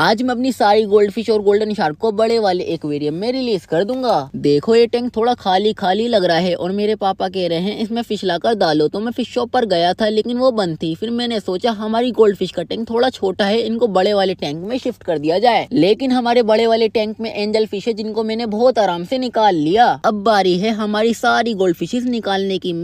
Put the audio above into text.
आज मैं अपनी सारी गोल्ड फिश और गोल्डन शार्क को बड़े वाले एक्वेरियम में रिलीज कर दूंगा देखो ये टैंक थोड़ा खाली खाली लग रहा है और मेरे पापा कह रहे हैं इसमें फिश लाकर डालो तो मैं फिश शॉप पर गया था लेकिन वो बंद थी फिर मैंने सोचा हमारी गोल्ड फिश का टैंक थोड़ा छोटा है इनको बड़े वाले टैंक में शिफ्ट कर दिया जाए लेकिन हमारे बड़े वाले टैंक में एंजल फिश है जिनको मैंने बहुत आराम से निकाल लिया अब बारी है हमारी सारी गोल्ड फिशेज निकालने की